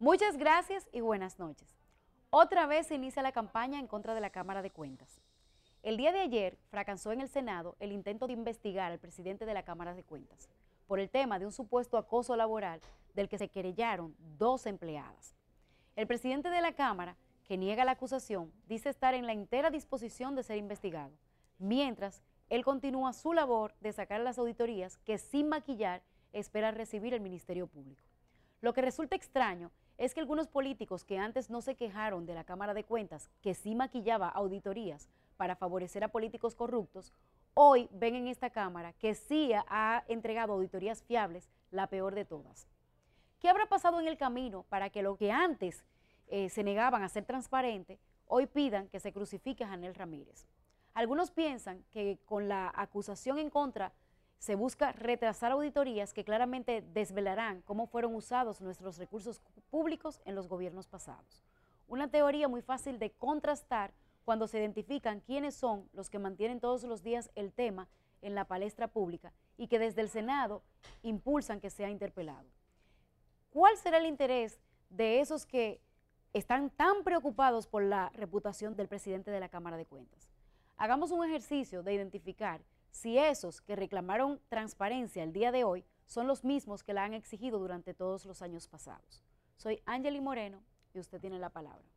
Muchas gracias y buenas noches. Otra vez se inicia la campaña en contra de la Cámara de Cuentas. El día de ayer fracasó en el Senado el intento de investigar al presidente de la Cámara de Cuentas por el tema de un supuesto acoso laboral del que se querellaron dos empleadas. El presidente de la Cámara, que niega la acusación, dice estar en la entera disposición de ser investigado, mientras él continúa su labor de sacar las auditorías que sin maquillar espera recibir el Ministerio Público. Lo que resulta extraño es que algunos políticos que antes no se quejaron de la Cámara de Cuentas, que sí maquillaba auditorías para favorecer a políticos corruptos, hoy ven en esta Cámara que sí ha entregado auditorías fiables, la peor de todas. ¿Qué habrá pasado en el camino para que lo que antes eh, se negaban a ser transparente, hoy pidan que se crucifique a Janel Ramírez? Algunos piensan que con la acusación en contra se busca retrasar auditorías que claramente desvelarán cómo fueron usados nuestros recursos públicos en los gobiernos pasados. Una teoría muy fácil de contrastar cuando se identifican quiénes son los que mantienen todos los días el tema en la palestra pública y que desde el Senado impulsan que sea interpelado. ¿Cuál será el interés de esos que están tan preocupados por la reputación del presidente de la Cámara de Cuentas? Hagamos un ejercicio de identificar si esos que reclamaron transparencia el día de hoy son los mismos que la han exigido durante todos los años pasados. Soy Angeli Moreno y usted tiene la palabra.